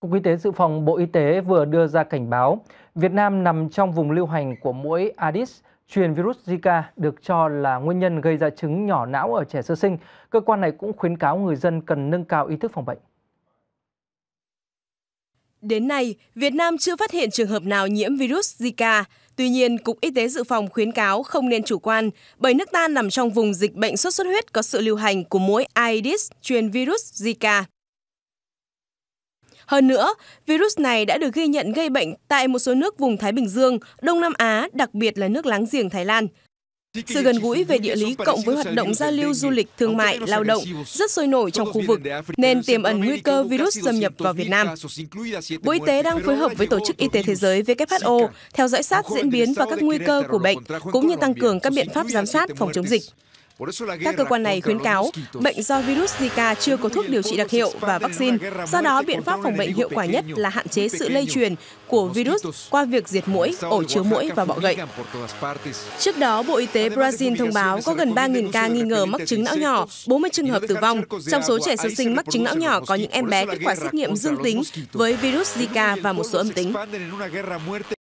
Cục Y tế Dự phòng Bộ Y tế vừa đưa ra cảnh báo Việt Nam nằm trong vùng lưu hành của muỗi Addis truyền virus Zika được cho là nguyên nhân gây ra chứng nhỏ não ở trẻ sơ sinh. Cơ quan này cũng khuyến cáo người dân cần nâng cao ý thức phòng bệnh. Đến nay, Việt Nam chưa phát hiện trường hợp nào nhiễm virus Zika. Tuy nhiên, Cục Y tế Dự phòng khuyến cáo không nên chủ quan, bởi nước ta nằm trong vùng dịch bệnh sốt xuất huyết có sự lưu hành của muỗi Aedes truyền virus Zika. Hơn nữa, virus này đã được ghi nhận gây bệnh tại một số nước vùng Thái Bình Dương, Đông Nam Á, đặc biệt là nước láng giềng Thái Lan. Sự gần gũi về địa lý cộng với hoạt động giao lưu du lịch, thương mại, lao động rất sôi nổi trong khu vực, nên tiềm ẩn nguy cơ virus xâm nhập vào Việt Nam. Bộ Y tế đang phối hợp với Tổ chức Y tế Thế giới WHO theo dõi sát diễn biến và các nguy cơ của bệnh, cũng như tăng cường các biện pháp giám sát phòng chống dịch. Các cơ quan này khuyến cáo bệnh do virus Zika chưa có thuốc điều trị đặc hiệu và vaccine, do đó biện pháp phòng bệnh hiệu quả nhất là hạn chế sự lây truyền của virus qua việc diệt mũi, ổ chứa mũi và bọ gậy. Trước đó, Bộ Y tế Brazil thông báo có gần 3.000 ca nghi ngờ mắc chứng não nhỏ, 40 trường hợp tử vong. Trong số trẻ sơ sinh mắc chứng não nhỏ có những em bé kết quả xét nghiệm dương tính với virus Zika và một số âm tính.